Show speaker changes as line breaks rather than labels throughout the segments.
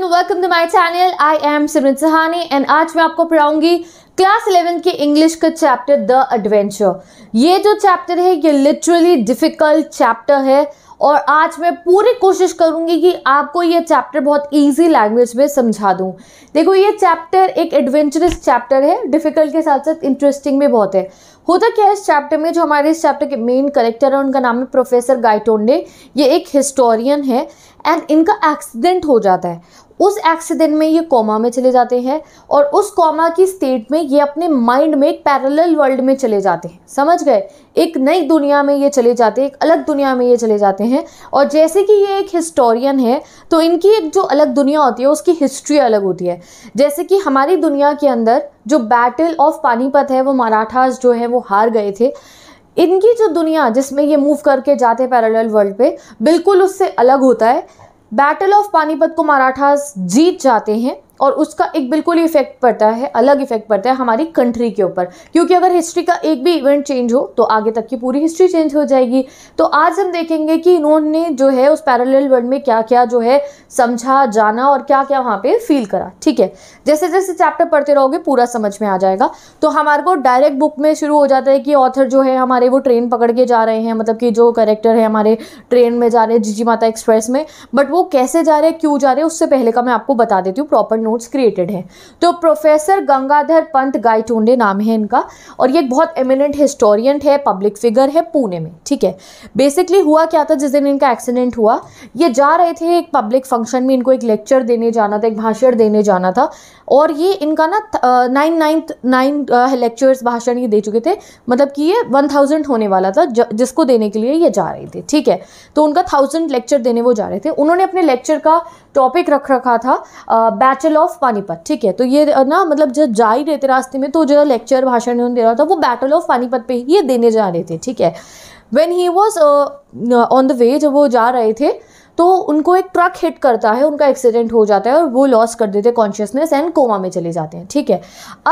बाद welcome to my channel I am Simran Sahani and आज मैं आपको पढ़ाऊंगी क्लास इलेवन के इंग्लिश का चैप्टर द एडवेंचर ये जो चैप्टर है ये लिटरली डिफ़िकल्ट चैप्टर है और आज मैं पूरी कोशिश करूंगी कि आपको ये चैप्टर बहुत इजी लैंग्वेज में समझा दूं देखो ये चैप्टर एक एडवेंचरस चैप्टर है डिफ़िकल्ट के साथ साथ इंटरेस्टिंग भी बहुत है होता क्या है इस चैप्टर में जो हमारे इस चैप्टर के मेन करेक्टर है उनका नाम है प्रोफेसर गाइटोंडे ये एक हिस्टोरियन है एंड इनका एक्सीडेंट हो जाता है उस एक्सीडेंट में ये कोमा में चले जाते हैं और उस कोमा की स्टेट में ये अपने माइंड में एक पैरेलल वर्ल्ड में चले जाते हैं समझ गए एक नई दुनिया में ये चले जाते हैं एक अलग दुनिया में ये चले जाते हैं और जैसे कि ये एक हिस्टोरियन है तो इनकी एक जो अलग दुनिया होती है उसकी हिस्ट्री अलग होती है जैसे कि हमारी दुनिया के अंदर जो बैटल ऑफ पानीपत है वो मराठास जो है वो हार गए थे इनकी जो दुनिया जिसमें ये मूव करके जाते पैरेलल वर्ल्ड पे बिल्कुल उससे अलग होता है बैटल ऑफ पानीपत को मराठास जीत जाते हैं और उसका एक बिल्कुल ही इफेक्ट पड़ता है अलग इफेक्ट पड़ता है हमारी कंट्री के ऊपर क्योंकि अगर हिस्ट्री का एक भी इवेंट चेंज हो तो आगे तक की पूरी हिस्ट्री चेंज हो जाएगी तो आज हम देखेंगे कि इन्होंने जो है उस पैरेलल वर्ल्ड में क्या क्या जो है समझा जाना और क्या क्या वहाँ पे फील करा ठीक है जैसे जैसे चैप्टर पढ़ते रहोगे पूरा समझ में आ जाएगा तो हमारे को डायरेक्ट बुक में शुरू हो जाता है कि ऑथर जो है हमारे वो ट्रेन पकड़ के जा रहे हैं मतलब कि जो करेक्टर है हमारे ट्रेन में जा रहे हैं जी माता एक्सप्रेस में बट वो कैसे जा रहे हैं क्यों जा रहे हैं उससे पहले का मैं आपको बता देती हूँ प्रॉपर नोट्स क्रिएटेड हैं तो प्रोफेसर गंगाधर पंत गायटोंडे नाम है इनका और ये एक बहुत एमिनेंट हिस्टोरियन है पब्लिक फिगर है पुणे में ठीक है बेसिकली हुआ क्या था जिस दिन इनका एक्सीडेंट हुआ ये जा रहे थे एक पब्लिक फंक्शन में इनको एक लेक्चर देने जाना था एक भाषण देने जाना था और ये इनका ना नाइन नाइन्थ नाइन लेक्चर्स भाषण ये दे चुके थे मतलब कि ये वन थाउजेंड होने वाला था जिसको देने के लिए ये जा रहे थे ठीक है तो उनका थाउजेंड लेक्चर देने वो जा रहे थे उन्होंने अपने लेक्चर का टॉपिक रख रखा था बैचलर ऑफ पानीपत ठीक है तो ये ना मतलब जब जा ही रहे थे रास्ते में तो जो लेक्चर भाषण उन्होंने दे रहा था वो बैटल ऑफ पानीपत पे ये देने जा रहे थे ठीक है when he was on the way जब वो जा रहे थे तो उनको एक ट्रक हिट करता है उनका एक्सीडेंट हो जाता है और वो लॉस कर देते हैं कॉन्शियसनेस एंड कोमा में चले जाते हैं ठीक है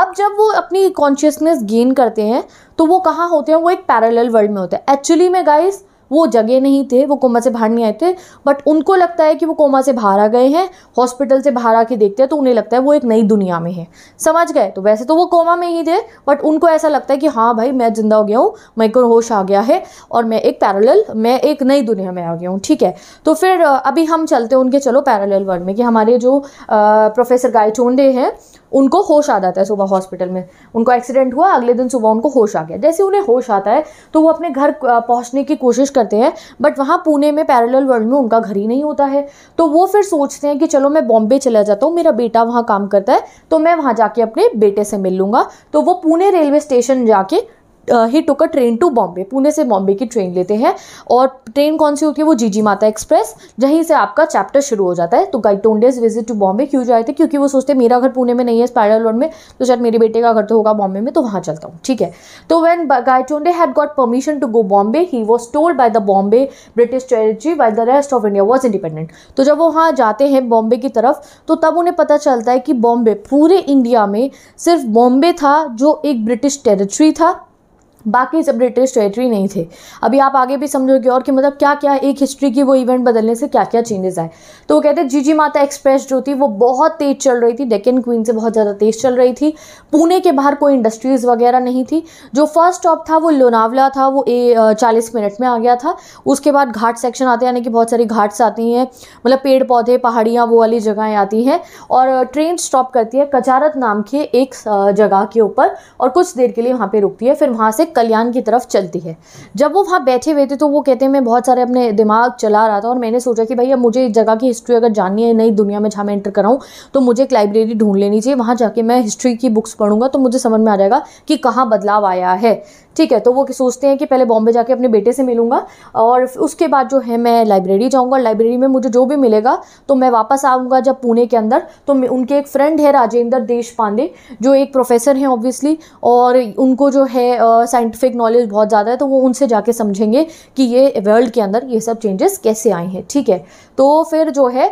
अब जब वो अपनी कॉन्शियसनेस गेन करते हैं तो वो कहाँ होते हैं वो एक पैरेलल वर्ल्ड में होता है एक्चुअली में गाइस वो जगे नहीं थे वो कोमा से बाहर नहीं आए थे बट उनको लगता है कि वो कोमा से बाहर आ गए हैं हॉस्पिटल से बाहर आके देखते हैं तो उन्हें लगता है वो एक नई दुनिया में है समझ गए तो वैसे तो वो कोमा में ही थे बट उनको ऐसा लगता है कि हाँ भाई मैं ज़िंदा हो गया हूँ मैं को होश आ गया है और मैं एक पैरल मैं एक नई दुनिया में आ गया हूँ ठीक है तो फिर अभी हम चलते हैं उनके चलो पैरल वर्ल्ड में कि हमारे जो प्रोफेसर गायचोंडे हैं उनको होश आ जाता है सुबह हॉस्पिटल में उनको एक्सीडेंट हुआ अगले दिन सुबह उनको होश आ गया जैसे उन्हें होश आता है तो वो अपने घर पहुंचने की कोशिश करते हैं बट वहाँ पुणे में पैरेलल वर्ल्ड में उनका घर ही नहीं होता है तो वो फिर सोचते हैं कि चलो मैं बॉम्बे चला जाता हूँ मेरा बेटा वहाँ काम करता है तो मैं वहाँ जाके अपने बेटे से मिल लूँगा तो वो पुणे रेलवे स्टेशन जाके he took a train to Bombay Pune से बॉम्बे की ट्रेन लेते हैं और ट्रेन कौन सी होती है वो जी जी माता एक्सप्रेस जहीं से आपका चैप्टर शुरू हो जाता है तो गाइटोंडेज विजिट टू बॉम्बे क्यों जाए थे क्योंकि वो सोचते मेरा घर पुणे में नहीं है स्पाइडल रोड में तो शायद मेरे बेटे का घर तो होगा बॉम्बे में तो वहाँ चलता हूँ ठीक है तो when Gaitonde had got permission to go Bombay he was told by the Bombay British territory by the rest of India was independent तो जब वो वहाँ जाते हैं बॉम्बे की तरफ तो तब उन्हें पता चलता है कि बॉम्बे पूरे इंडिया में सिर्फ बॉम्बे था जो एक ब्रिटिश टेरिटरी था बाकी सब ब्रिटिश टेरिटरी नहीं थे अभी आप आगे भी समझोगे और कि मतलब क्या क्या एक हिस्ट्री की वो इवेंट बदलने से क्या क्या चेंजेस आए तो वो कहते हैं जीजी माता एक्सप्रेस जो थी वो बहुत तेज़ चल रही थी डेकन क्वीन से बहुत ज़्यादा तेज़ चल रही थी पुणे के बाहर कोई इंडस्ट्रीज़ वगैरह नहीं थी जो फर्स्ट स्टॉप था वो लोनावला था वो ए चालीस मिनट में आ गया था उसके बाद घाट सेक्शन आते हैं यानी कि बहुत सारी घाट्स आती हैं मतलब पेड़ पौधे पहाड़ियाँ वो वाली जगहें आती हैं और ट्रेन स्टॉप करती है कचारत नाम की एक जगह के ऊपर और कुछ देर के लिए वहाँ पर रुकती है फिर वहाँ से कल्याण की तरफ चलती है जब वो वहाँ बैठे हुए थे तो वो कहते हैं मैं बहुत सारे अपने दिमाग चला रहा था और मैंने सोचा कि भाई अब मुझे इस जगह की हिस्ट्री अगर जाननी है नई दुनिया में जहाँ मैं एंटर कराऊँ तो मुझे एक लाइब्रेरी ढूंढ लेनी चाहिए वहाँ जाके मैं हिस्ट्री की बुक्स पढ़ूंगा तो मुझे समझ में आ जाएगा कि कहाँ बदलाव आया है ठीक है तो वो सोचते हैं कि पहले बॉम्बे जाके अपने बेटे से मिलूंगा और उसके बाद जो है मैं लाइब्रेरी जाऊँगा लाइब्रेरी में मुझे जो भी मिलेगा तो मैं वापस आऊँगा जब पुणे के अंदर तो उनके एक फ्रेंड है राजेंद्र देश पांडे जो एक प्रोफेसर हैं ऑब्वियसली और उनको जो है साइंटिफिक नॉलेज बहुत ज़्यादा है तो वो उनसे जाके समझेंगे कि ये वर्ल्ड के अंदर ये सब चेंजेस कैसे आए हैं ठीक है तो फिर जो है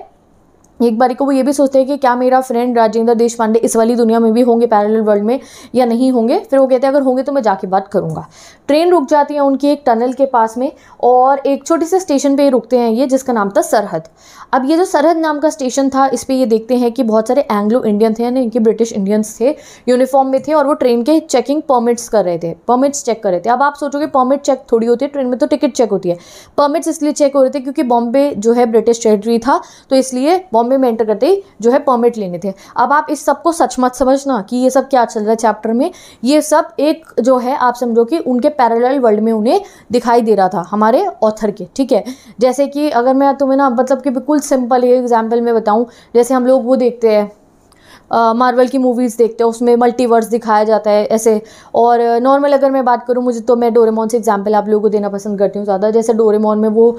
एक बारी को वो ये भी सोचते हैं कि क्या मेरा फ्रेंड राजेंद्र देश पांडे इस वाली दुनिया में भी होंगे पैरेलल वर्ल्ड में या नहीं होंगे फिर वो कहते हैं अगर होंगे तो मैं जाके बात करूँगा ट्रेन रुक जाती है उनकी एक टनल के पास में और एक छोटे से स्टेशन पे रुकते हैं ये जिसका नाम था सरहद अब ये जो सरहद नाम का स्टेशन था इस पर ये देखते हैं कि बहुत सारे एंग्लो इंडियन थे यानी इनके ब्रिटिश इंडियंस थे यूनिफॉर्म में थे और वो ट्रेन के चेकिंग परमिट्स कर रहे थे परमिट्स चेक कर रहे थे अब आप सोचोगे परमिट चेक थोड़ी होती है ट्रेन में तो टिकट चेक होती है परमिट्स इसलिए चेक हो रहे थे क्योंकि बॉम्बे जो है ब्रिटिश टेरिटरी था तो इसलिए बॉम्बे में एंटर करते ही जो है परमिट लेने थे अब आप इस सब को सच मत समझना कि ये सब क्या चल रहा है चैप्टर में ये सब एक जो है आप समझो कि उनके पैरेलल वर्ल्ड में उन्हें दिखाई दे रहा था हमारे ऑथर के ठीक है जैसे कि अगर मैं तुम्हें ना मतलब कि बिल्कुल सिंपल एग्जाम्पल में बताऊँ जैसे हम लोग वो देखते हैं मार्वल की मूवीज़ देखते हैं उसमें मल्टीवर्स दिखाया जाता है ऐसे और नॉर्मल अगर मैं बात करूँ मुझे तो मैं डोरेमोन से एग्जाम्पल आप लोगों को देना पसंद करती हूँ ज़्यादा जैसे डोरेमोन में वो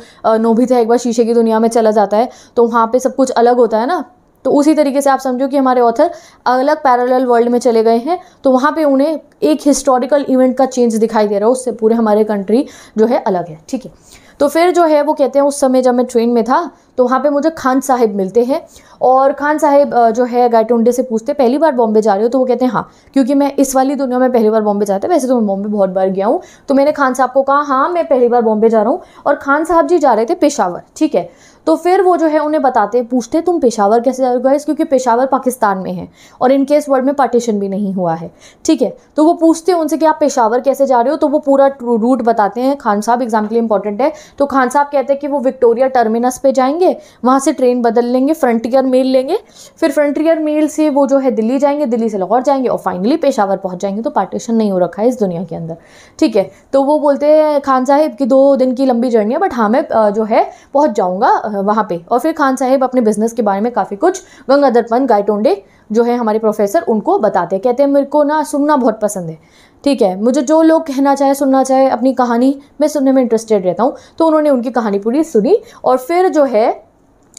था एक बार शीशे की दुनिया में चला जाता है तो वहाँ पर सब कुछ अलग होता है ना तो उसी तरीके से आप समझो कि हमारे ऑथर अलग पैरेलल वर्ल्ड में चले गए हैं तो वहाँ पे उन्हें एक हिस्टोरिकल इवेंट का चेंज दिखाई दे रहा है उससे पूरे हमारे कंट्री जो है अलग है ठीक है तो फिर जो है वो कहते हैं उस समय जब मैं ट्रेन में था तो वहाँ पे मुझे खान साहब मिलते हैं और खान साहब जो है गायटोंडे से पूछते पहली बार बॉम्बे जा रहे हो तो वो कहते हैं हाँ क्योंकि मैं इस वाली दुनिया में पहली बार बॉम्बे जाते वैसे तो मैं बॉम्बे बहुत बार गया हूँ तो मैंने खान साहब को कहा हाँ मैं पहली बार बॉम्बे जा रहा हूँ और खान साहब जी जा रहे थे पेशावर ठीक है तो फिर वो जो है उन्हें बताते पूछते तुम पेशावर कैसे गए क्योंकि पेशावर पाकिस्तान में है और इनके इस वर्ल्ड में पार्टीशन भी नहीं हुआ है ठीक है तो वो पूछते हैं उनसे कि आप पेशावर कैसे जा रहे हो तो वो पूरा रूट बताते हैं खान साहब एग्जाम के लिए इंपॉर्टेंट है तो खान साहब कहते हैं कि वो विक्टोरिया टर्मिनस पर जाएंगे वहाँ से ट्रेन बदल लेंगे फ्रंटियर मेल लेंगे फिर फ्रंटियर मेल से वो जो है दिल्ली जाएंगे दिल्ली से लाहौर जाएंगे और फाइनली पेशावर पहुँच जाएंगे तो पार्टीशन नहीं हो रखा है इस दुनिया के अंदर ठीक है तो वो बोलते हैं खान साहब की दो दिन की लंबी जर्नी है बट हाँ मैं जो है पहुँच जाऊँगा वहाँ पे और फिर खान साहेब अपने बिजनेस के बारे में काफ़ी कुछ गंगाधर पंत गायटोंडे जो है हमारे प्रोफेसर उनको बताते हैं कहते हैं मेरे को ना सुनना बहुत पसंद है ठीक है मुझे जो लोग कहना चाहे सुनना चाहे अपनी कहानी मैं सुनने में इंटरेस्टेड रहता हूँ तो उन्होंने उनकी कहानी पूरी सुनी और फिर जो है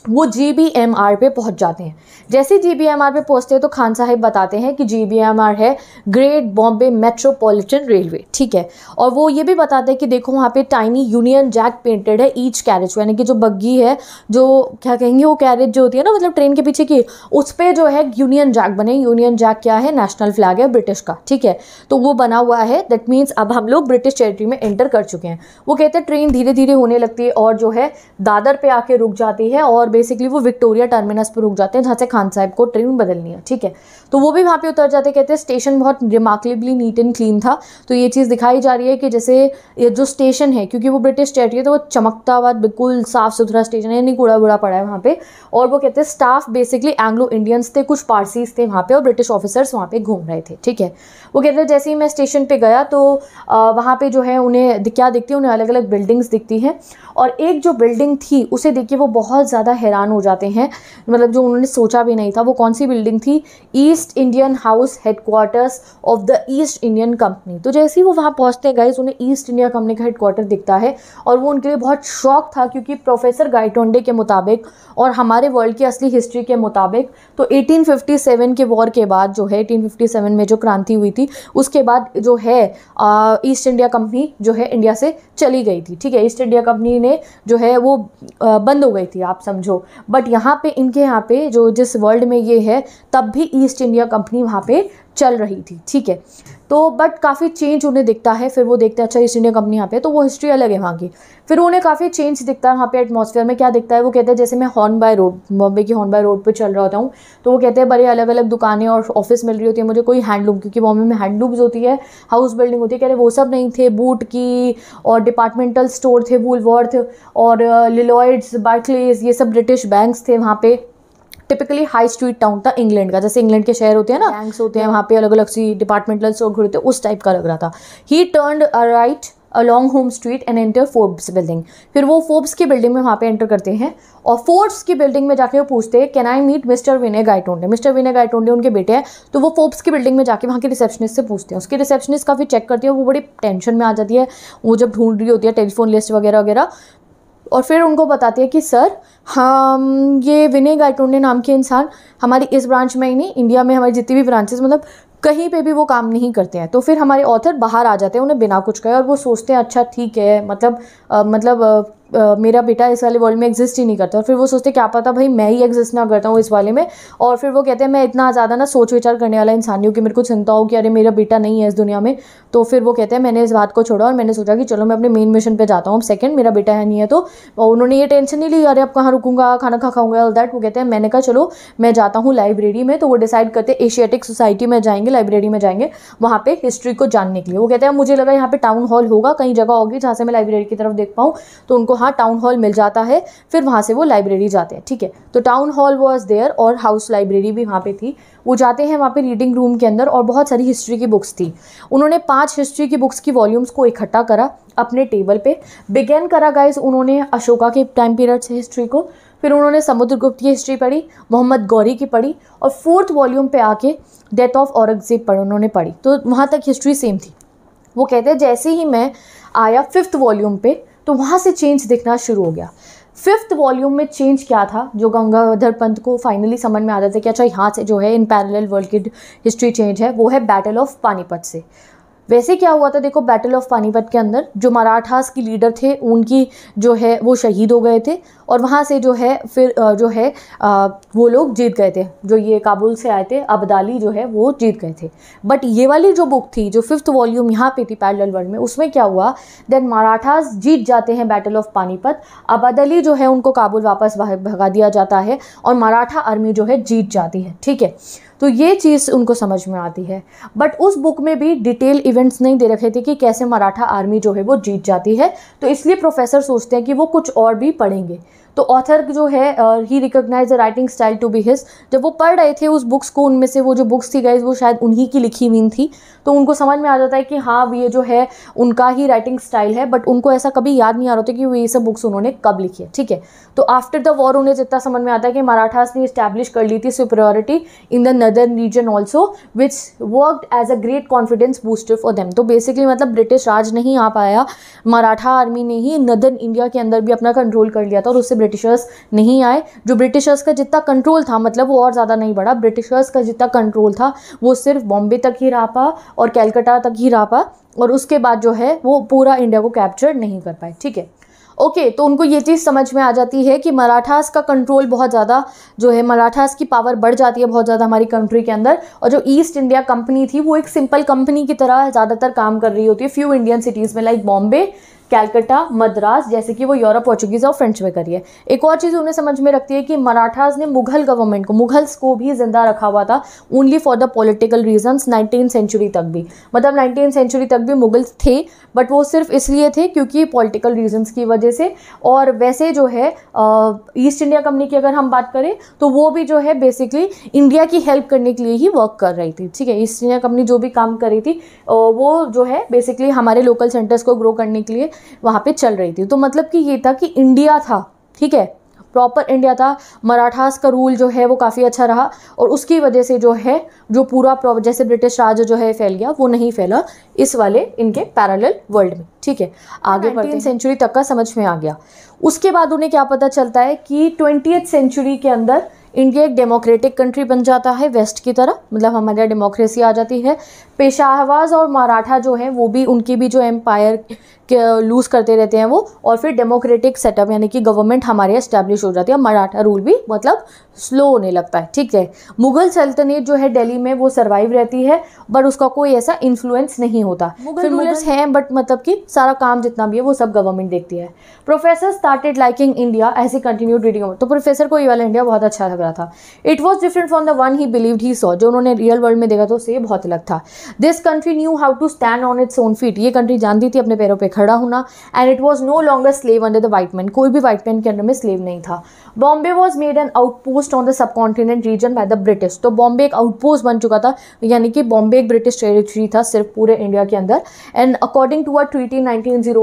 वो जी बी एम आर पे पहुँच जाते हैं जैसे जी बी एम आर पे पहुँचते हैं तो खान साहब बताते हैं कि जी बी एम आर है ग्रेट बॉम्बे मेट्रोपोलिटन रेलवे ठीक है और वो ये भी बताते हैं कि देखो वहाँ पे टाइनी यूनियन जैक पेंटेड है ईच कैरेज यानी कि जो बग्गी है जो क्या कहेंगे वो कैरेज जो होती है ना मतलब ट्रेन के पीछे की उस पर जो है यूनियन जैक बने यूनियन जैक क्या है नेशनल फ्लैग है ब्रिटिश का ठीक है तो वो बना हुआ है दैट मीन्स अब हम लोग ब्रिटिश टेरिटरी में एंटर कर चुके हैं वो कहते हैं ट्रेन धीरे धीरे होने लगती है और जो है दादर पर आके रुक जाती है और बेसिकली वो विक्टोरिया टर्मिनस पर रुक जाते हैं जहाँ से खान साहब को ट्रेन बदलनी है ठीक है तो वो भी वहाँ पे उतर जाते कहते हैं स्टेशन बहुत रिमार्केबली नीट एंड क्लीन था तो ये चीज़ दिखाई जा रही है कि जैसे ये जो स्टेशन है क्योंकि वो ब्रिटिश टेरिटरी है तो वो चमकता हुआ बिल्कुल साफ़ सुथरा स्टेशन है नहीं कूड़ा बूढ़ा पड़ा है वहाँ पे और वो कहते हैं स्टाफ बेसिकली एंग्लो इंडियंस थे कुछ पारसीज थे वहाँ पे और ब्रिटिश ऑफिसर्स वहाँ पे घूम रहे थे ठीक है वो कहते हैं जैसे ही मैं स्टेशन पे गया तो वहाँ पे जो है उन्हें क्या दिखती है उन्हें अलग अलग बिल्डिंग्स दिखती हैं और एक जो बिल्डिंग थी उसे देखिए वो बहुत ज़्यादा हैरान हो जाते हैं मतलब जो उन्होंने सोचा भी नहीं था वो कौन सी बिल्डिंग थी East Indian House headquarters of the East Indian Company तो जैसे ही वो वहाँ पहुँचते गए उन्हें ईस्ट इंडिया कंपनी का हेडक्वार्टर दिखता है और वो उनके लिए बहुत शौक था क्योंकि प्रोफेसर गाइटोंडे के मुताबिक और हमारे वर्ल्ड की असली हिस्ट्री के मुताबिक तो एटीन के वॉर के बाद जो है एटीन में जो क्रांति हुई थी उसके बाद जो है ईस्ट इंडिया कंपनी जो है इंडिया से चली गई थी ठीक है ईस्ट इंडिया कंपनी ने जो है वो बंद हो गई थी आप समझो बट यहाँ पे इनके यहाँ पे जो जिस वर्ल्ड में ये है तब भी ईस्ट इंडिया कंपनी वहाँ पे चल रही थी ठीक है तो बट काफ़ी चेंज उन्हें दिखता है फिर वो देखते हैं अच्छा ईस्ट इंडिया कंपनी यहाँ पे तो वो हिस्ट्री अलग है वहाँ की फिर उन्हें काफ़ी चेंज दिखता है वहाँ पे एटमॉस्फेयर में क्या दिखता है वो कहते हैं जैसे मैं हॉर्न बाय रोड बॉम्बे की हॉर्न बाय रोड पे चल रहा होता हूँ तो वो कहते हैं बड़े अलग अलग दुकानें और ऑफिस मिल रही होती है मुझे कोई हैंडलूम क्योंकि बॉम्बे में हैंडलूम्स होती है हाउस बिल्डिंग होती है कह रहे वो सब नहीं थे बूट की और डिपार्टमेंटल स्टोर थे वूलवर्थ और लिलॉयड्स uh, बार्कलेज ये सब ब्रिटिश बैंक्स थे वहाँ पर टिपिकली हाई स्ट्रीट टाउन था इंग्लैंड का जैसे इंग्लैंड के शहर होते हैं ना बैंक्स होते हैं वहाँ पे अलग अलग सी डिपार्टमेंटल स्टोर होते हैं उस टाइप का लग रहा था he turn right along Home Street and enter Forbes building फिर वो फोर्ब्स की बिल्डिंग में वहाँ पे एंटर करते हैं और फोर्ब्स की बिल्डिंग में जाके वो पूछते हैं can I meet mister Vinay Gaitonde mister Vinay Gaitonde उनके बेटे हैं तो वो फोर्ब्स की बिल्डिंग में जाके वहाँ के रिसेप्शनिस्ट से पूछते हैं उसकी रिसेप्शनिस्ट काफ़ी चेक करती है वो बड़ी टेंशन में आ जाती है वो जब ढूंढ रही होती है टेलीफोन लिस्ट वगैरह वगैरह और फिर उनको बताती है कि सर हम ये विनय गाइटोंडे नाम के इंसान हमारी इस ब्रांच में ही नहीं इंडिया में हमारी जितनी भी ब्रांचेस मतलब कहीं पे भी वो काम नहीं करते हैं तो फिर हमारे ऑथर बाहर आ जाते हैं उन्हें बिना कुछ कहे और वो सोचते हैं अच्छा ठीक है मतलब आ, मतलब आ, आ, मेरा बेटा इस वाले वर्ल्ड में एग्जिस्ट ही नहीं करता और फिर वो सोचते क्या पता भाई मैं ही एग्जिस्ट ना करता हूँ इस वाले में और फिर वो कहते हैं मैं इतना ज़्यादा ना सोच विचार करने वाला इंसान हूँ कि मेरे को चिंता हो कि अरे मेरा बेटा नहीं है इस दुनिया में तो फिर वो कहते हैं मैंने इस बात को छोड़ा और मैंने सोचा कि चलो मैं अपने मेन मिशन पर जाता हूँ सेकेंड मेरा बेटा है नहीं है तो उन्होंने ये टेंशन नहीं ली अरे अब कहाँ रुकूंगा खाना खा खाऊंगा ऑल दैट वो कहते हैं मैंने कहा चलो मैं जाता हूँ लाइब्रेरी में तो वो डिसाइड करते एशियाटिक सोसाइटी में जाएंगे जाएंगे लाइब्रेरी में जाएंगे वहाँ पे हिस्ट्री को जानने के लिए वो कहते हैं मुझे लगा यहाँ पे टाउन हॉल होगा कहीं जगह होगी जहाँ से मैं लाइब्रेरी की तरफ देख पाऊँ तो उनको हाँ टाउन हॉल मिल जाता है फिर वहाँ से वो लाइब्रेरी जाते हैं ठीक है तो टाउन हॉल वॉज देयर और हाउस लाइब्रेरी भी वहाँ पर थी वो जाते हैं वहाँ पर रीडिंग रूम के अंदर और बहुत सारी हिस्ट्री की बुक्स थी उन्होंने पाँच हिस्ट्री की बुक्स की वॉल्यूम्स को इकट्ठा करा अपने टेबल पर बिगेन करा गाइज उन्होंने अशोका के टाइम पीरियड से हिस्ट्री को फिर उन्होंने समुद्रगुप्त की हिस्ट्री पढ़ी मोहम्मद गौरी की पढ़ी और फोर्थ वॉल्यूम पे आके डेथ ऑफ औरंगज़ेब पढ़ उन्होंने पढ़ी तो वहाँ तक हिस्ट्री सेम थी वो कहते हैं जैसे ही मैं आया फिफ्थ वॉल्यूम पे तो वहाँ से चेंज दिखना शुरू हो गया फिफ्थ वॉल्यूम में चेंज क्या था जो गंगाधर पंत को फाइनली समझ में आता था कि अच्छा यहाँ से जो है इन पैरेलल वर्ल्ड की हिस्ट्री चेंज है वो है बैटल ऑफ पानीपत से वैसे क्या हुआ था देखो बैटल ऑफ पानीपत के अंदर जो मराठास की लीडर थे उनकी जो है वो शहीद हो गए थे और वहाँ से जो है फिर जो है वो लोग जीत गए थे जो ये काबुल से आए थे अबदाली जो है वो जीत गए थे बट ये वाली जो बुक थी जो फिफ्थ वॉल्यूम यहाँ पे थी पैरल वर्ल्ड में उसमें क्या हुआ देन मराठास जीत जाते हैं बैटल ऑफ पानीपत अबदली जो है उनको काबुल वापस भगा दिया जाता है और मराठा आर्मी जो है जीत जाती है ठीक है तो ये चीज़ उनको समझ में आती है बट उस बुक में भी डिटेल इवेंट्स नहीं दे रखे थे कि कैसे मराठा आर्मी जो है वो जीत जाती है तो इसलिए प्रोफेसर सोचते हैं कि वो कुछ और भी पढ़ेंगे तो ऑथर जो है he recognize the writing style to be his जब वो पढ़ रहे थे उस बुक्स को उनमें से वो जो बुक्स थी गाइज वो शायद उन्हीं की लिखी हुई थी तो उनको समझ में आ जाता है कि हाँ ये जो है उनका ही राइटिंग स्टाइल है बट उनको ऐसा कभी याद नहीं आ रहा होता कि वो ये सब बुक्स उन्होंने कब लिखी है ठीक है तो आफ्टर द वॉर उन्हें जितना समझ में आता है कि मराठास ने इस्टेब्लिश कर ली थी superiority in the other region also which worked as a great confidence booster for them तो बेसिकली मतलब ब्रिटिश राज नहीं आ पाया मराठा आर्मी ने ही नदर इंडिया के अंदर भी अपना कंट्रोल कर लिया था और उससे ब्रिटिशर्स नहीं आए जो ब्रिटिशर्स का जितना कंट्रोल था मतलब वो और ज़्यादा नहीं बढ़ा ब्रिटिशर्स का जितना कंट्रोल था वो सिर्फ बॉम्बे तक ही रह पा और कैलकाटा तक ही रह पा और उसके बाद जो है वो पूरा इंडिया को कैप्चर नहीं कर पाए ठीक है ओके okay, तो उनको ये चीज़ समझ में आ जाती है कि मराठास का कंट्रोल बहुत ज़्यादा जो है मराठास की पावर बढ़ जाती है बहुत ज़्यादा हमारी कंट्री के अंदर और जो ईस्ट इंडिया कंपनी थी वो एक सिंपल कंपनी की तरह ज़्यादातर काम कर रही होती है फ्यू इंडियन सिटीज़ में लाइक बॉम्बे कैलकटा मद्रास जैसे कि वो यूरोप पोर्चुगीज़ और फ्रेंच में करी है एक और चीज़ उन्हें समझ में रखती है कि मराठास ने मुगल गवर्नमेंट को मुगल्स को भी जिंदा रखा हुआ था only for the political reasons nineteen century तक भी मतलब नाइनटीन सेंचुरी तक भी मुगल्स थे बट वो सिर्फ इसलिए थे क्योंकि पॉलिटिकल रीजंस की वजह से और वैसे जो है ईस्ट इंडिया कंपनी की अगर हम बात करें तो वो भी जो है बेसिकली इंडिया की हेल्प करने के लिए ही वर्क कर रही थी ठीक है ईस्ट इंडिया कंपनी जो भी काम कर रही थी वो जो है बेसिकली हमारे लोकल सेंटर्स को ग्रो करने के लिए वहाँ पे चल रही थी तो मतलब कि ये था कि इंडिया था ठीक है प्रॉपर इंडिया था मराठास का रूल जो है वो काफ़ी अच्छा रहा और उसकी वजह से जो है जो पूरा जैसे ब्रिटिश राज जो है फैल गया वो नहीं फैला इस वाले इनके पैरेलल वर्ल्ड में ठीक है आगे बढ़ते सेंचुरी तक का समझ में आ गया उसके बाद उन्हें क्या पता चलता है कि ट्वेंटी सेंचुरी के अंदर इंडिया एक डेमोक्रेटिक कंट्री बन जाता है वेस्ट की तरह मतलब हमारे यहाँ डेमोक्रेसी आ जाती है पेशावाज और मराठा जो है वो भी उनकी भी जो एम्पायर लूज़ करते रहते हैं वो और फिर डेमोक्रेटिक सेटअप यानी कि गवर्नमेंट हमारे इस्टेब्लिश हो जाती है मराठा रूल भी मतलब स्लो होने लगता है ठीक है मुगल सल्तनत जो है दिल्ली में वो सर्वाइव रहती है बट उसका कोई ऐसा इन्फ्लुएंस नहीं होता फिर रूलर्स हैं बट मतलब कि सारा काम जितना भी है वो सब गवर्नमेंट देखती है professor started liking India as a continue reading तो प्रोफेसर को ये वाला इंडिया बहुत अच्छा लग रहा था it was different from the one he believe he saw जो उन्होंने रियल वर्ल्ड में देखा था उससे बहुत अलग था this country knew how to stand on its own feet ये कंट्री जानती थी अपने पैरों पर खड़ा होना and it was no longer slave under the white man कोई भी वाइट मैन के अंडर में स्लेव नहीं था Bombay was made an outpost on the subcontinent region by the British तो बॉम्बे एक आउटपोस्ट बन चुका था यानी कि बॉम्बे एक ब्रिटिश टेरिटरी था सिर्फ पूरे इंडिया के अंदर and according to a treaty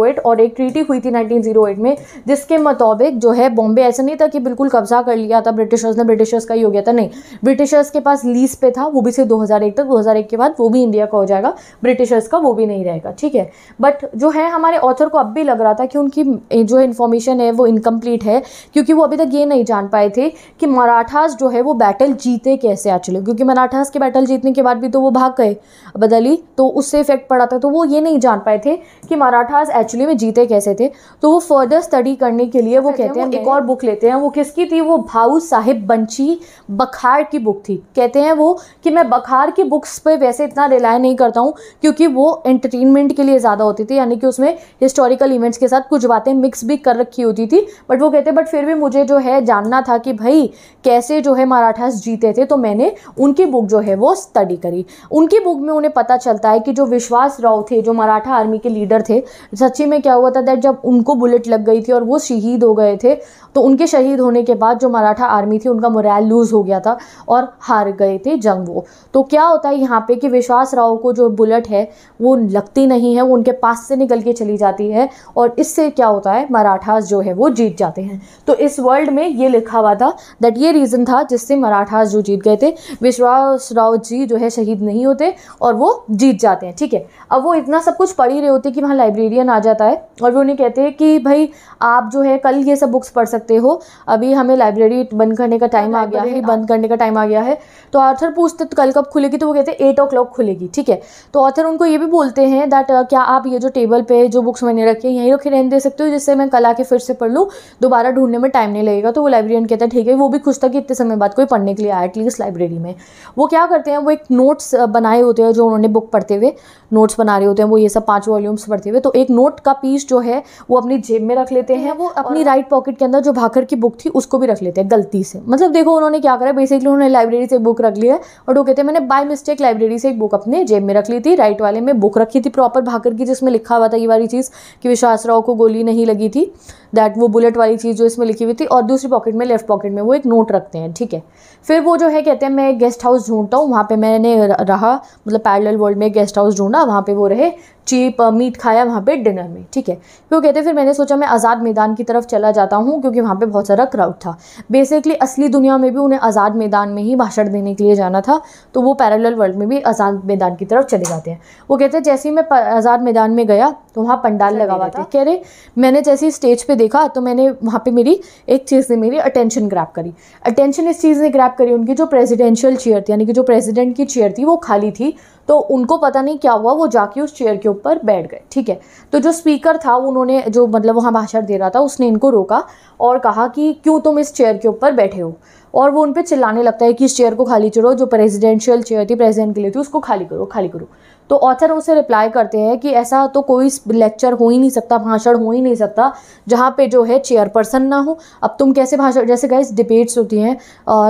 at और एक ट्रीटी हुई थी नाइनटीन जीरो एट में जिसके मुताबिक जो है बॉम्बे ऐसा नहीं था कि बिल्कुल कब्जा कर लिया था ब्रिटिशर्स ने ब्रिटिशर्स का ही हो गया था नहीं ब्रिटिशर्स के पास लीज पे था वो भी सिर्फ दो हजार एक तक दो हजार एक के बाद वो भी इंडिया का हो जाएगा ब्रिटिशर्स का वो भी नहीं रहेगा ठीक है बट जो है हम हमारे ऑथर को अब भी लग रहा था कि उनकी जो इन्फॉर्मेशन है वो इनकम्प्लीट है क्योंकि वो अभी तक ये नहीं जान पाए थे कि मराठास जो है वो बैटल जीते कैसे एक्चुअली क्योंकि मराठास के बैटल जीतने के बाद भी तो वो भाग गए बदली तो उससे इफेक्ट पड़ा था तो वो ये नहीं जान पाए थे कि मराठास एक्चुअली में जीते कैसे थे तो वो फर्दर स्टडी करने के लिए वो कहते हैं एक और बुक लेते हैं वो किसकी थी वो भाऊ साहिब बंशी बखार की बुक थी कहते हैं वो कि मैं बखार की बुक्स पर वैसे इतना रिलाय नहीं करता हूँ क्योंकि वो एंटरटेनमेंट के लिए ज़्यादा होती थी यानी कि उसमें में हिस्टोरिकल इवेंट्स के साथ कुछ बातें मिक्स भी कर रखी होती थी बट वो कहते बट फिर भी मुझे जो है जानना था कि भाई कैसे जो है मराठास जीते थे तो मैंने उनकी बुक जो है वो स्टडी करी उनकी बुक में उन्हें पता चलता है कि जो विश्वास राव थे जो मराठा आर्मी के लीडर थे सच्ची में क्या हुआ था दैट जब उनको बुलेट लग गई थी और वो शहीद हो गए थे तो उनके शहीद होने के बाद जो मराठा आर्मी थी उनका मोरल लूज़ हो गया था और हार गए थे जंग वो तो क्या होता है यहाँ पे कि विश्वास राव को जो बुलेट है वो लगती नहीं है वो उनके पास से निकल के चली जाती है और इससे क्या होता है मराठास जो है वो जीत जाते हैं तो इस वर्ल्ड में ये लिखा हुआ था दैट ये रीज़न था जिससे मराठास जो जीत गए थे विश्वास राव जी जो है शहीद नहीं होते और वो जीत जाते हैं ठीक है अब वो इतना सब कुछ पढ़ ही रहे होते कि वहाँ लाइब्रेरियन आ जाता है और वो उन्हें कहते हैं कि भाई आप जो है कल ये सब बुक्स पढ़ सकते सकते हो अभी हमें लाइब्रेरी बंद करने का टाइम आ गया है हाँ। बंद करने का टाइम आ गया है तो ऑथर पूछते तो कल कब खुलेगी तो वो कहते हैं एट ओ क्लॉक खुलेगी ठीक है तो ऑथर उनको ये भी बोलते हैं दैट क्या आप ये जो टेबल पे जो बुक्स मैंने रखी है यहीं रखे रहने दे सकते हो जिससे मैं कल आके फिर से पढ़ लूँ दोबारा ढूंढने में टाइम नहीं लगेगा तो वो लाइब्रेरियन कहता है ठीक है वो भी खुश था कि इतने समय बाद कोई पढ़ने के लिए आया एटलीस्ट लाइब्रेरी में वो क्या करते हैं वो एक नोट्स बनाए होते हैं जो उन्होंने बुक पढ़ते हुए नोट्स बना रहे होते हैं वो ये सब पाँच वॉल्यूम्स पढ़ते हुए तो एक नोट का पीस जो है वो अपनी जेब में रख लेते तो हैं वो अपनी राइट पॉकेट के अंदर जो भाकर की बुक थी उसको भी रख लेते हैं गलती से मतलब देखो उन्होंने क्या करा बेसिकली उन्होंने लाइब्रेरी से एक बुक रख ली है और वो कहते हैं मैंने बाय मिस्टेक लाइब्रेरी से एक बुक अपने जेब में रख ली थी राइट वाले में बुक रखी थी प्रॉपर भाकर की जिसमें लिखा हुआ था ये वाली चीज़ कि विश्वास राव को गोली नहीं लगी थी दैट वो बुलेट वाली चीज़ जो इसमें लिखी हुई थी और दूसरी पॉकेट में लेफ्ट पॉकेट में वो एक नोट रखते हैं ठीक है फिर वो जो है कहते हैं मैं गेस्ट हाउस ढूंढता हूँ वहाँ पर मैंने रहा मतलब पैरल वर्ल्ड में गेस्ट हाउस ढूंढा वहाँ पर वो रहे चीप मीट खाया वहाँ पे डिनर में ठीक है फिर वो कहते हैं फिर मैंने सोचा मैं आज़ाद मैदान की तरफ चला जाता हूँ क्योंकि वहाँ पे बहुत सारा क्राउड था बेसिकली असली दुनिया में भी उन्हें आज़ाद मैदान में ही भाषण देने के लिए जाना था तो वो पैरेलल वर्ल्ड में भी आज़ाद मैदान की तरफ चले जाते हैं वो कहते हैं जैसे ही मैं आज़ाद मैदान में गया तो वहाँ पंडाल लगा हुआ था कह रहे मैंने जैसे ही स्टेज पर देखा तो मैंने वहाँ पर मेरी एक चीज़ ने मेरी अटेंशन ग्रैप करी अटेंशन इस चीज़ ने ग्रैप करी उनकी जो प्रेजिडेंशियल चेयर थी यानी कि जो प्रेजिडेंट की चेयर थी वो खाली थी तो उनको पता नहीं क्या हुआ वो जाके उस चेयर के ऊपर बैठ गए ठीक है तो जो स्पीकर था उन्होंने जो मतलब वहाँ भाषण दे रहा था उसने इनको रोका और कहा कि क्यों तुम इस चेयर के ऊपर बैठे हो और वो उन पर चिल्लाने लगता है कि इस चेयर को खाली चढ़ो जो प्रेजिडेंशियल चेयर थी प्रेजिडेंट के लिए थी उसको खाली करो खाली करो तो ऑथर उसे रिप्लाई करते हैं कि ऐसा तो कोई लेक्चर हो ही नहीं सकता भाषण हो ही नहीं सकता जहाँ पे जो है चेयर पर्सन ना हो अब तुम कैसे भाषण जैसे गाइस डिबेट्स होती हैं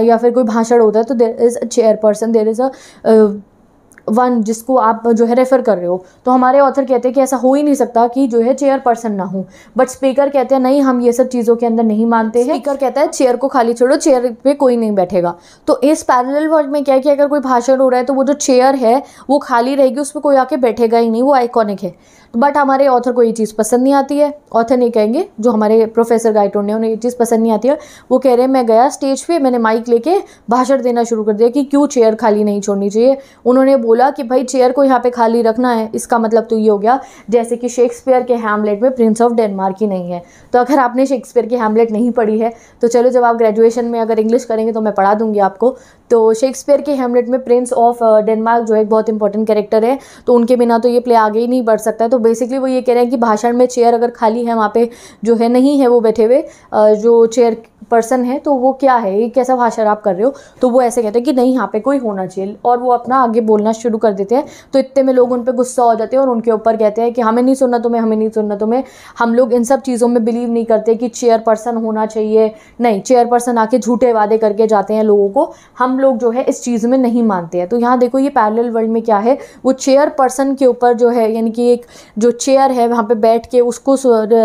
या फिर कोई भाषण होता है तो there is a chairperson there is a one जिसको आप जो है रेफ़र कर रहे हो तो हमारे ऑथर कहते हैं कि ऐसा हो ही नहीं सकता कि जो है चेयर पर्सन ना हो बट स्पीकर कहते हैं नहीं हम ये सब चीज़ों के अंदर नहीं मानते हैं स्पीकर कहता है चेयर को खाली छोड़ो चेयर पे कोई नहीं बैठेगा तो इस पैरेलल वर्ड में क्या है कि अगर कोई भाषण हो रहा है तो वो जो चेयर है वो खाली रहेगी उस पर कोई आके बैठेगा ही नहीं वो आइकॉनिक है बट हमारे ऑथर को ये चीज़ पसंद नहीं आती है ऑथर नहीं कहेंगे जो हमारे प्रोफेसर गाइटोन ने उन्हें ये चीज़ पसंद नहीं आती है वो कह रहे हैं मैं गया स्टेज पर मैंने माइक लेके भाषण देना शुरू कर दिया कि क्यों चेयर खाली नहीं छोड़नी चाहिए उन्होंने बोला कि भाई चेयर को यहाँ पर खाली रखना है इसका मतलब तो ये हो गया जैसे कि शेक्सपियर के हेमलेट में प्रिंस ऑफ डेनमार्क ही नहीं है तो अगर आपने शेक्सपियर की हेमलेट नहीं पढ़ी है तो चलो जब आप ग्रेजुएशन में अगर इंग्लिश करेंगे तो मैं पढ़ा दूंगी आपको तो शेक्सपियर के हेमलेट में प्रिंस ऑफ डेनमार्क जो है बहुत इंपॉर्टेंट कैरेक्टर है तो उनके बिना तो ये प्ले आगे ही नहीं बढ़ सकता है तो बेसिकली वो ये कह रहे हैं कि भाषण में चेयर अगर खाली है वहाँ पे जो है नहीं है वो बैठे हुए जो चेयर पर्सन है तो वो क्या है ये कैसा भाषा आप कर रहे हो तो वो ऐसे कहते हैं कि नहीं यहाँ पे कोई होना चाहिए और वो अपना आगे बोलना शुरू कर देते हैं तो इतने में लोग उन पर गुस्सा हो जाते हैं और उनके ऊपर कहते हैं कि हमें नहीं सुनना तुम्हें हमें नहीं सुनना तुम्हें हम लोग इन सब चीज़ों में बिलीव नहीं करते कि चेयर पर्सन होना चाहिए नहीं चेयर पर्सन आके झूठे वादे करके जाते हैं लोगों को हम लोग जो है इस चीज़ में नहीं मानते हैं तो यहाँ देखो ये पैरल वर्ल्ड में क्या है वो चेयर पर्सन के ऊपर जो है यानी कि एक जो चेयर है वहाँ पर बैठ के उसको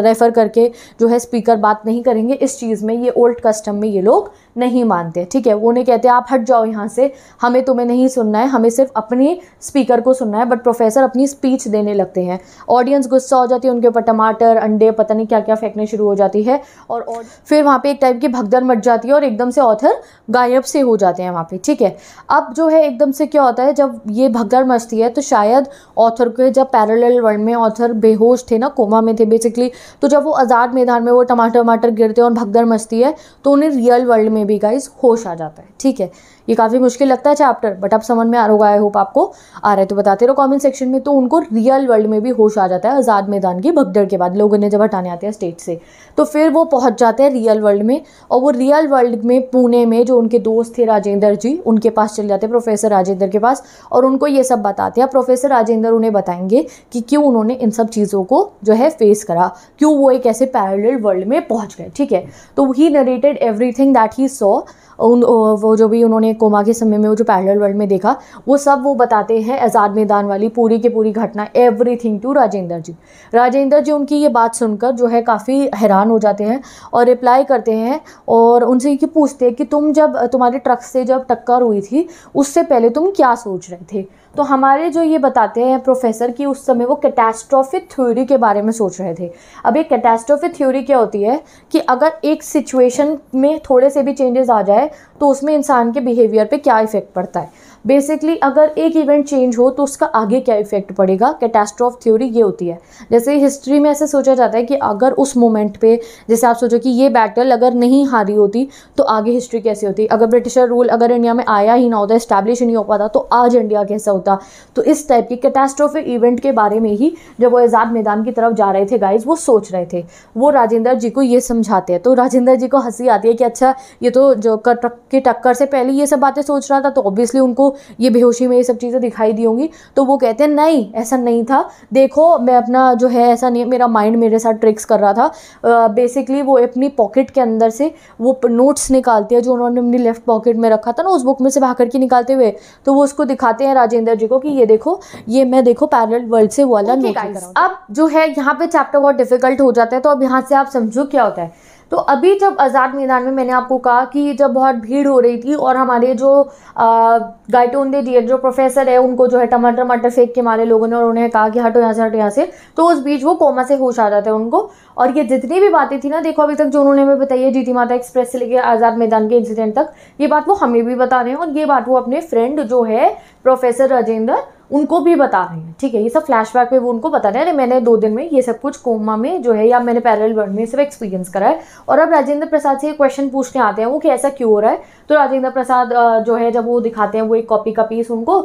रेफ़र करके जो है स्पीकर बात नहीं करेंगे इस चीज़ में ये ओल्ड कस्टम में ये लोग नहीं मानते ठीक है वो उन्हें कहते हैं आप हट जाओ यहाँ से हमें तुम्हें नहीं सुनना है हमें सिर्फ अपने स्पीकर को सुनना है बट प्रोफेसर अपनी स्पीच देने लगते हैं ऑडियंस गुस्सा हो जाती है उनके ऊपर टमाटर अंडे पता नहीं क्या क्या फेंकने शुरू हो जाती है और, और फिर वहाँ पर एक टाइप की भगदर मच जाती है और एकदम से ऑथर गायब से हो जाते हैं वहाँ पर ठीक है अब जो है एकदम से क्या होता है जब ये भगदड़ मचती है तो शायद ऑथर के जब पैरल वर्ल्ड में ऑथर बेहोश थे ना कोमा में थे बेसिकली तो जब वो आज़ाद मैदान में वो टमाटर वमाटर गिरते हैं और भगदड़ मचती है तो उन्हें रियल वर्ल्ड में भी गाइज होश आ जाता है ठीक है ये काफ़ी मुश्किल लगता है चैप्टर बट अब समझ में आ रहा आई होप आपको आ रहा है तो बताते रहो कमेंट सेक्शन में तो उनको रियल वर्ल्ड में भी होश आ जाता है आज़ाद मैदान की भगदड़ के बाद लोग ने जब हटाने आते हैं स्टेट से तो फिर वो पहुँच जाते हैं रियल वर्ल्ड में और वो रियल वर्ल्ड में पुणे में जो उनके दोस्त थे राजेंद्र जी उनके पास चले जाते हैं प्रोफेसर राजेंद्र के पास और उनको ये सब बताते हैं प्रोफेसर राजेंद्र उन्हें बताएंगे कि क्यों उन्होंने इन सब चीज़ों को जो है फेस करा क्यों वो एक ऐसे पैरल वर्ल्ड में पहुँच गए ठीक है तो he narrated everything that he saw उन वो जो भी उन्होंने कोमा के समय में वो जो पैरेलल वर्ल्ड में देखा वो सब वो बताते हैं आज़ाद मैदान वाली पूरी की पूरी घटना एवरीथिंग टू राजेंद्र जी राजेंद्र जी उनकी ये बात सुनकर जो है काफ़ी हैरान हो जाते हैं और रिप्लाई करते हैं और उनसे ये पूछते हैं कि तुम जब तुम्हारे ट्रक से जब टक्कर हुई थी उससे पहले तुम क्या सोच रहे थे तो हमारे जो ये बताते हैं प्रोफेसर कि उस समय वो कैटास्ट्रॉफिक थ्योरी के बारे में सोच रहे थे अब ये कैटास्ट्रॉफिक थ्योरी क्या होती है कि अगर एक सिचुएशन में थोड़े से भी चेंजेस आ जाए तो उसमें इंसान के बिहेवियर पर क्या इफ़ेक्ट पड़ता है बेसिकली अगर एक इवेंट चेंज हो तो उसका आगे क्या इफेक्ट पड़ेगा कैटास्ट्रॉफ थ्योरी ये होती है जैसे हिस्ट्री में ऐसे सोचा जाता है कि अगर उस मोमेंट पे जैसे आप सोचो कि ये बैटल अगर नहीं हारी होती तो आगे हिस्ट्री कैसी होती अगर ब्रिटिशर रूल अगर इंडिया में आया ही ना होता इस्टेब्लिश नहीं हो पाता तो आज इंडिया कैसा होता तो इस टाइप के कैटास्ट्रोफिक इवेंट के बारे में ही जब वो आज़ाद मैदान की तरफ जा रहे थे गाइज वो सोच रहे थे वो राजेंद्र जी को ये समझाते हैं तो राजेंद्र जी को हंसी आती है कि अच्छा ये तो जो ट्रक के टक्कर से पहले ये सब बातें सोच रहा था तो ऑब्वियसली उनको ये बेहोशी में ये सब चीज़ें दिखाई दी होंगी तो वो कहते हैं नहीं ऐसा नहीं था देखो मैं अपना जो है ऐसा नहीं मेरा माइंड मेरे साथ ट्रिक्स कर रहा था बेसिकली वो अपनी पॉकेट के अंदर से वो नोट्स निकालते हैं जो उन्होंने अपनी लेफ्ट पॉकेट में रखा था ना उस बुक में से भाग करके निकालते हुए तो वो उसको दिखाते हैं राजेंद्र जी को कि ये देखो ये मैं देखो पैरल वर्ल्ड से वाला नोट अब जो है यहाँ पे चैप्टर बहुत डिफिकल्ट हो जाता है तो अब यहाँ से आप समझो क्या होता है तो अभी जब आज़ाद मैदान में मैंने आपको कहा कि जब बहुत भीड़ हो रही थी और हमारे जो गाइटोंदे डी जो प्रोफेसर है उनको जो है टमाटर मटर फेंक के मारे लोगों ने और उन्हें कहा कि हटो यहाँ से हटो यहाँ से तो उस बीच वो कोमा से होश आ जाते हैं उनको और ये जितनी भी बातें थी ना देखो अभी तक जो उन्होंने हमें बताई है जीती माता एक्सप्रेस से लेकर आज़ाद मैदान के इंसिडेंट तक ये बात वो हमें भी बता रहे हैं और ये बात वो अपने फ्रेंड जो है प्रोफेसर राजेंद्र उनको भी बता रहे हैं ठीक है ये सब फ्लैशबैक में वो उनको बता रहे हैं अरे मैंने दो दिन में ये सब कुछ कोमा में जो है या मैंने पैरल वर्ल्ड में सब एक्सपीरियंस करा है और अब राजेंद्र प्रसाद से ये क्वेश्चन पूछने आते हैं वो कि ऐसा क्यों हो रहा है तो राजेंद्र प्रसाद जो है जब वो दिखाते हैं वो एक कॉपी का पीस उनको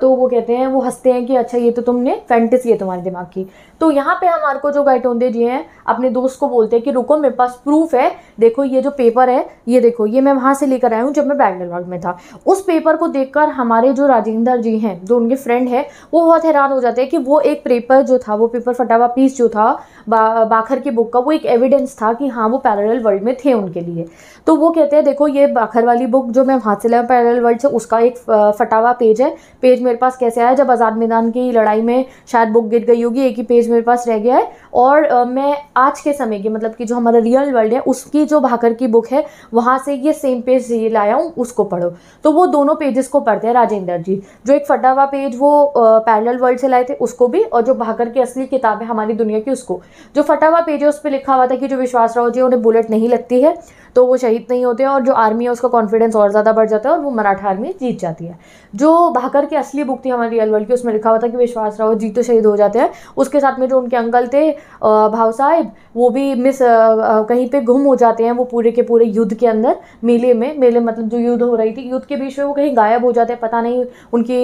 तो वो कहते हैं वो हंसते हैं कि अच्छा ये तो तुमने फैंटेसी है तुम्हारे दिमाग की तो यहाँ पे हमारे को जो गाइटोंदे जी हैं अपने दोस्त को बोलते हैं कि रुको मेरे पास प्रूफ है देखो ये जो पेपर है ये देखो ये मैं वहाँ से लेकर आया हूँ जब मैं वर्ग में था उस पेपर को देख हमारे जो राजेंद्र जी हैं जो उनके फ्रेंड है वो बहुत हैरान हो जाते हैं कि वो एक पेपर जो था वो पेपर फटावा पीस जो था बा, बाखर की बुक का वो एक एविडेंस था कि हाँ वो पैरल वर्ल्ड में थे उनके लिए तो वो कहते हैं देखो ये बाखर वाली बुक जो मैं से है पैरल वर्ल्ड से उसका एक फटावा पेज है पेज मेरे पास कैसे आया जब आज़ाद मैदान की लड़ाई में शायद बुक गिर गई होगी एक ही पेज मेरे पास रह गया है और मैं आज के समय की मतलब कि जो हमारा रियल वर्ल्ड है उसकी जो भाकर की बुक है वहाँ से ये सेम पेज ये लाया हूँ उसको पढ़ो तो वो दोनों पेजेस को पढ़ते हैं राजेंद्र जी जो एक फटावा पेज वो पैरल वर्ल्ड से लाए थे उसको भी और जो भाकर की असली किताब है हमारी दुनिया की उसको जो फटावा पेज है उस पर लिखा हुआ था कि जो विश्वास राव जी उन्हें बुलेट नहीं लगती है तो वो शहीद नहीं होते हैं और जो आर्मी है उसका कॉन्फिडेंस और ज़्यादा बढ़ जाता है और वो मराठा आर्मी जीत जाती है जो भाकर की असली बुक थी हमारी अलवर की उसमें लिखा हुआ था कि विश्वास राव जी तो शहीद हो जाते हैं उसके साथ में जो उनके अंकल थे भाव साहेब वो भी मिस कहीं पर गुम हो जाते हैं वो पूरे के पूरे युद्ध के अंदर मेले में मेले मतलब जो युद्ध हो रही थी युद्ध के बीच में वो कहीं गायब हो जाते हैं पता नहीं उनकी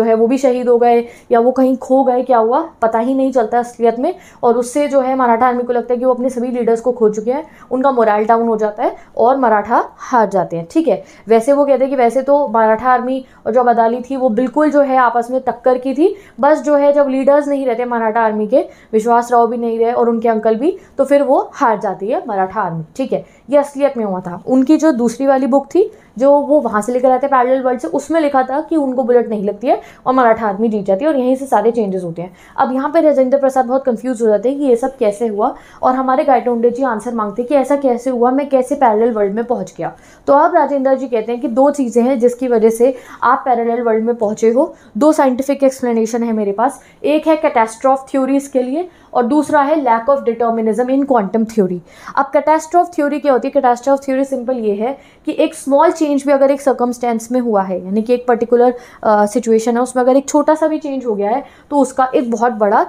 जो है वो भी शहीद हो गए या वो कहीं खो गए क्या हुआ पता ही नहीं चलता असलियत में और उससे जो है मराठा आर्मी को लगता है कि वो अपने सभी लीडर्स को खो चुके हैं उनका मोरल डाउन हो जाता है जाता है और मराठा हार जाते हैं ठीक है वैसे वो कहते हैं कि वैसे तो मराठा आर्मी और जो अदाली थी वो बिल्कुल जो है आपस में टक्कर की थी बस जो है जब लीडर्स नहीं रहते मराठा आर्मी के विश्वास राव भी नहीं रहे और उनके अंकल भी तो फिर वो हार जाती है मराठा आर्मी ठीक है ये असलियत में हुआ था उनकी जो दूसरी वाली बुक थी जो वो वहाँ से लेकर आते हैं पैरेलल वर्ल्ड से उसमें लिखा था कि उनको बुलेट नहीं लगती है और मराठा आर्मी जीत जाती है और यहीं से सारे चेंजेस होते हैं अब यहाँ पर राजेंद्र प्रसाद बहुत कन्फ्यूज हो जाते हैं कि ये सब कैसे हुआ और हमारे गायटोंडे जी आंसर मांगते हैं कि ऐसा कैसे हुआ मैं कैसे पैरल वर्ल्ड में पहुँच गया तो अब राजेंद्र जी कहते हैं कि दो चीज़ें हैं जिसकी वजह से आप पैरल वर्ल्ड में पहुँचे हो दो साइंटिफिक एक्सप्लेनेशन है मेरे पास एक है कैटेस्ट्रॉफ थ्योरी इसके लिए और दूसरा है lack of determinism in quantum theory अब कैटास्ट्रॉफ थ्योरी क्या होती है कैटास्ट्रॉफ थ्योरी सिंपल ये है कि एक स्मॉल चेंज भी अगर एक सर्कमस्टेंस में हुआ है यानी कि एक पर्टिकुलर सिचुएशन uh, है उसमें अगर एक छोटा सा भी चेंज हो गया है तो उसका एक बहुत बड़ा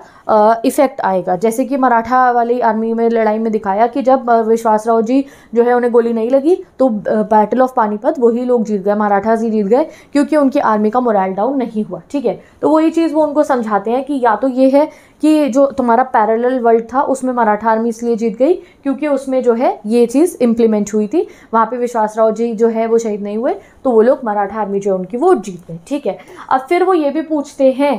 इफेक्ट uh, आएगा जैसे कि मराठा वाली आर्मी में लड़ाई में दिखाया कि जब विश्वासराव जी जो है उन्हें गोली नहीं लगी तो बैटल ऑफ पानीपत वही लोग जीत गए मराठा जी जीत गए क्योंकि उनकी आर्मी का मोरल डाउन नहीं हुआ ठीक है तो वही चीज़ वो उनको समझाते हैं कि या तो ये है कि जो तुम्हारा पैरेलल वर्ल्ड था उसमें मराठा आर्मी इसलिए जीत गई क्योंकि उसमें जो है ये चीज़ इम्प्लीमेंट हुई थी वहाँ पे विश्वास राव जी जो है वो शहीद नहीं हुए तो वो लोग मराठा आर्मी जो है उनकी वो जीत गए ठीक है अब फिर वो ये भी पूछते हैं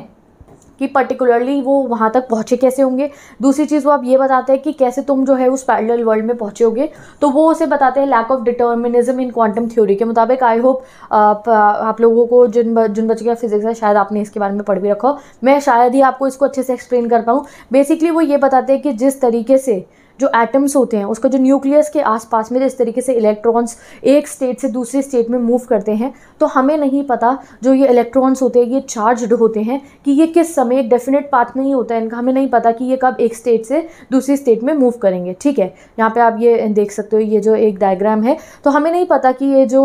कि पर्टिकुलरली वो वहाँ तक पहुँचे कैसे होंगे दूसरी चीज़ वो आप ये बताते हैं कि कैसे तुम जो है उस पैरल वर्ल्ड में पहुँचे होगे तो वो उसे बताते हैं lack of determinism in quantum theory के मुताबिक आई होप आप, आप लोगों को जिन जिन बच्चों का फिजिक्स है शायद आपने इसके बारे में पढ़ भी रखा हो मैं शायद ही आपको इसको अच्छे से एक्सप्लेन कर पाऊँ बेसिकली वो ये बताते हैं कि जिस तरीके से जो एटम्स होते हैं उसका जो न्यूक्लियस के आसपास में जिस तरीके से इलेक्ट्रॉन्स एक स्टेट से दूसरे स्टेट में मूव करते हैं तो हमें नहीं पता जो ये इलेक्ट्रॉन्स होते हैं ये चार्ज्ड होते हैं कि ये किस समय एक डेफिनेट पाथ नहीं होता है इनका हमें नहीं पता कि ये कब एक स्टेट से दूसरी स्टेट में मूव करेंगे ठीक है यहाँ पर आप ये देख सकते हो ये जो एक डायग्राम है तो हमें नहीं पता कि ये जो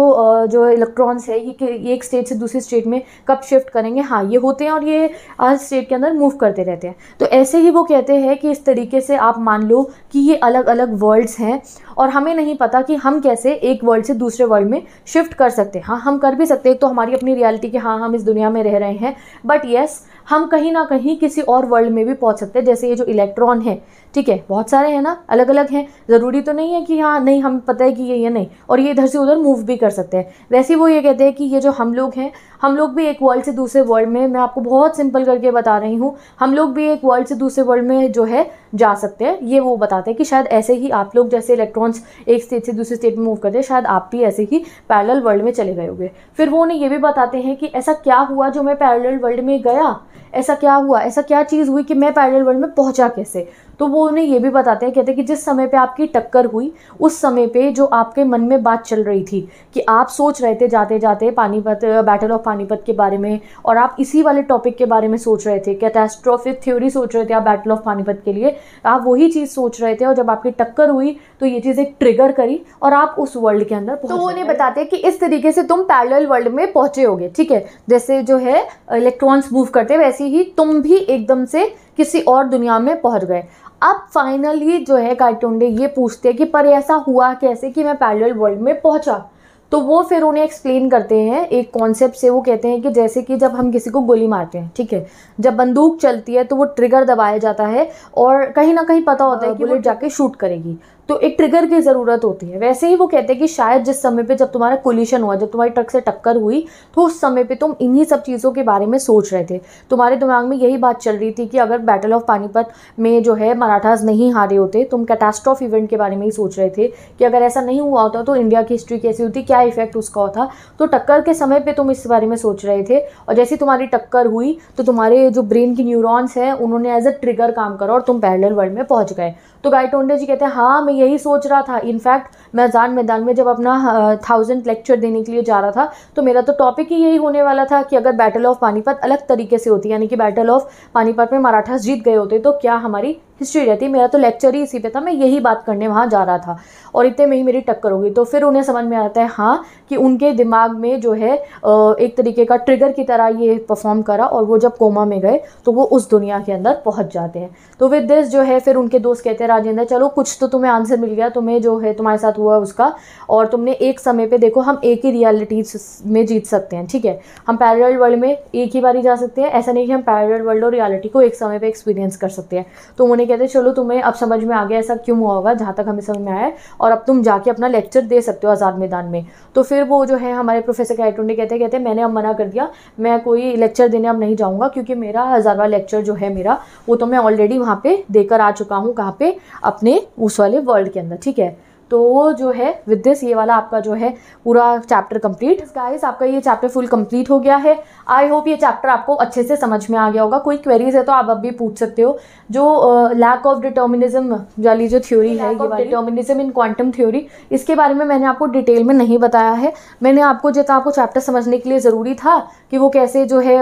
जो इलेक्ट्रॉन्स है ये एक स्टेट से दूसरी स्टेट में कब शिफ्ट करेंगे हाँ ये होते हैं और ये हर स्टेट के अंदर मूव करते रहते हैं तो ऐसे ही वो कहते हैं कि इस तरीके से आप मान लो कि कि ये अलग अलग वर्ल्ड्स हैं और हमें नहीं पता कि हम कैसे एक वर्ल्ड से दूसरे वर्ल्ड में शिफ्ट कर सकते हैं हाँ हम कर भी सकते हैं तो हमारी अपनी रियलिटी कि हाँ हम इस दुनिया में रह रहे हैं बट येस हम कहीं ना कहीं किसी और वर्ल्ड में भी पहुंच सकते हैं जैसे ये जो इलेक्ट्रॉन है ठीक है बहुत सारे हैं ना अलग अलग हैं ज़रूरी तो नहीं है कि हाँ नहीं हम पता है कि ये ये नहीं और ये इधर से उधर मूव भी कर सकते हैं वैसे वो ये कहते हैं कि ये जो हम लोग हैं हम लोग भी एक वर्ल्ड से दूसरे वर्ल्ड में मैं आपको बहुत सिंपल करके बता रही हूँ हम लोग भी एक वर्ल्ड से दूसरे वर्ल्ड में जो है जा सकते हैं ये वो बताते हैं कि शायद ऐसे ही आप लोग जैसे इलेक्ट्रॉन न्यूरॉन्स एक स्टेट से दूसरे स्टेट में मूव करते हैं शायद आप भी ऐसे ही पैरल वर्ल्ड में चले गए होंगे फिर वो उन्हें ये भी बताते हैं कि ऐसा क्या हुआ जो मैं पैरल वर्ल्ड में गया ऐसा क्या हुआ ऐसा क्या चीज़ हुई कि मैं पैरल वर्ल्ड में पहुंचा कैसे तो वो उन्हें ये भी बताते हैं कहते हैं कि जिस समय पे आपकी टक्कर हुई उस समय पे जो आपके मन में बात चल रही थी कि आप सोच रहे थे जाते जाते पानीपत बैटल ऑफ पानीपत के बारे में और आप इसी वाले टॉपिक के बारे में सोच रहे थे कैटास्ट्रोफिक थ्योरी सोच रहे थे आप बैटल ऑफ पानीपत के लिए आप वही चीज़ सोच रहे थे और जब आपकी टक्कर हुई तो ये चीज़ एक ट्रिगर करी और आप उस वर्ल्ड के अंदर तो उन्हें बताते हैं कि इस तरीके से तुम पैरल वर्ल्ड में पहुँचे होगे ठीक है जैसे जो है इलेक्ट्रॉन्स मूव करते वैसे ही तुम भी एकदम से किसी और दुनिया में पहुँच गए अब फाइनली जो है कार्टुंडे ये पूछते हैं कि पर ऐसा हुआ कैसे कि मैं पैरल वर्ल्ड में पहुंचा तो वो फिर उन्हें एक्सप्लेन करते हैं एक कॉन्सेप्ट से वो कहते हैं कि जैसे कि जब हम किसी को गोली मारते हैं ठीक है जब बंदूक चलती है तो वो ट्रिगर दबाया जाता है और कहीं ना कहीं पता होता है हाँ, कि वो जाके शूट करेगी तो एक ट्रिगर की ज़रूरत होती है वैसे ही वो कहते हैं कि शायद जिस समय पे जब तुम्हारा कोल्यूशन हुआ जब तुम्हारी ट्रक से टक्कर हुई तो उस समय पे तुम इन्हीं सब चीज़ों के बारे में सोच रहे थे तुम्हारे दिमाग में यही बात चल रही थी कि अगर बैटल ऑफ पानीपत में जो है मराठाज नहीं हारे होते तुम कैटास्ट्रॉफ इवेंट के बारे में ही सोच रहे थे कि अगर ऐसा नहीं हुआ होता तो इंडिया की हिस्ट्री कैसी होती क्या इफेक्ट उसका होता तो टक्कर के समय पर तुम इस बारे में सोच रहे थे और जैसी तुम्हारी टक्कर हुई तो तुम्हारे जो ब्रेन की न्यूरॉन्स हैं उन्होंने एज अ ट्रिगर काम करा और तुम पैरल वर्ल्ड में पहुँच गए तो गाय टोंडे जी कहते हैं हाँ मैं यही सोच रहा था इनफैक्ट मैं जान मैदान में जब अपना थाउजेंड लेक्चर देने के लिए जा रहा था तो मेरा तो टॉपिक ही यही होने वाला था कि अगर बैटल ऑफ पानीपत अलग तरीके से होती यानी कि बैटल ऑफ पानीपत में मराठास जीत गए होते तो क्या हमारी हिस्ट्री रहती मेरा तो लेक्चर ही इसी पे था मैं यही बात करने वहाँ जा रहा था और इतने में ही मेरी टक्कर हो गई तो फिर उन्हें समझ में आता है हाँ कि उनके दिमाग में जो है एक तरीके का ट्रिगर की तरह ये परफॉर्म करा और वो जब कोमा में गए तो वो उस दुनिया के अंदर पहुँच जाते हैं तो विद दिस जो है फिर उनके दोस्त कहते हैं राजेंद्र चलो कुछ तो तुम्हें आंसर मिल गया तुम्हें जो है तुम्हारे साथ हुआ उसका और तुमने एक समय पर देखो हम एक ही रियालिटी में जीत सकते हैं ठीक है हम पैरल वर्ल्ड में एक ही बारी जा सकते हैं ऐसा नहीं कि हम पैरल वर्ल्ड और रियालिटी को एक समय पर एक्सपीरियंस कर सकते हैं तो उन्होंने कहते चलो तुम्हें अब समझ में आ गया ऐसा क्यों हुआ होगा जहाँ तक हमें समझ में आया और अब तुम जाके अपना लेक्चर दे सकते हो आज़ाद मैदान में तो फिर वो जो है हमारे प्रोफेसर कैटोंडे कहते कहते मैंने अब मना कर दिया मैं कोई लेक्चर देने अब नहीं जाऊँगा क्योंकि मेरा हज़ारवा लेक्चर जो है मेरा वो तो मैं ऑलरेडी वहाँ पर देकर आ चुका हूँ कहाँ पर अपने उस वाले वर्ल्ड के अंदर ठीक है तो वो जो है विद दिस ये वाला आपका जो है पूरा चैप्टर कंप्लीट गाइस आपका ये चैप्टर फुल कंप्लीट हो गया है आई होप ये चैप्टर आपको अच्छे से समझ में आ गया होगा कोई क्वेरीज है तो आप अब भी पूछ सकते हो जो लैक ऑफ डिटर्मिनिज्म वाली जो थ्योरी है ये डिटर्मिनिज्म इन क्वांटम थ्योरी इसके बारे में मैंने आपको डिटेल में नहीं बताया है मैंने आपको जितना आपको चैप्टर समझने के लिए ज़रूरी था कि वो कैसे जो है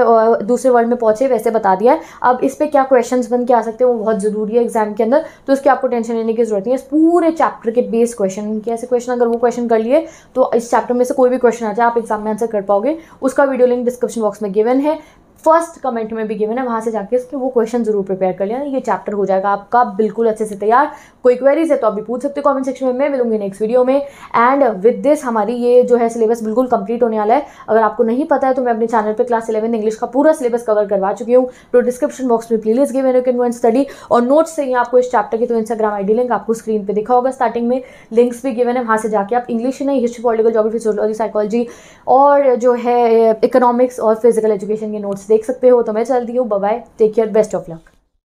दूसरे वर्ल्ड में पहुँचे वैसे बता दिया है अब इस पर क्या क्वेश्चन बन के आ सकते हैं वो बहुत ज़रूरी है एग्जाम के अंदर तो उसकी आपको टेंशन लेने की जरूरत नहीं है इस पूरे चैप्टर के बेस क्वेश्चन कि ऐसे क्वेश्चन अगर वो क्वेश्चन कर लिए तो इस चैप्टर में से कोई भी क्वेश्चन आ जाए आप एग्जाम में आंसर कर पाओगे उसका वीडियो लिंक डिस्क्रिप्शन बॉक्स में गिवन है फर्स्ट कमेंट में भी गिवन है वहाँ से जाके उसके वो क्वेश्चन जरूर प्रिपेयर कर लिया ये चैप्टर हो जाएगा आपका बिल्कुल अच्छे से तैयार कोई क्वेरीज है तो आप भी पूछ सकते हो कमेंट सेक्शन में मैं मिलूंगी नेक्स्ट वीडियो में एंड विद दिस हमारी ये जो है सिलेबस बिल्कुल कंप्लीट होने वाला है अगर आपको नहीं पता है तो मैं अपने चैनल पर क्लास इलेवन इंग्लिश का पूरा सिलेबस कवर करवा चुकी हूँ तो डिस्क्रिप्शन बॉक्स में please give you can one study और नोट्स चाहिए आपको इस चैप्टर की तो इंस्टाग्राम आई लिंक आपको स्क्रीन पर दिखा होगा स्टार्टिंग में लिंक्स भी गिवन है वहाँ से जाकर आप इंग्लिश नहीं history political geography sociology psychology और जो है इकोनॉमिक्स और फिजिकल एजुकेशन के नोट्स देख देख सकते हो तो मैं चलती हूँ bye take care best of luck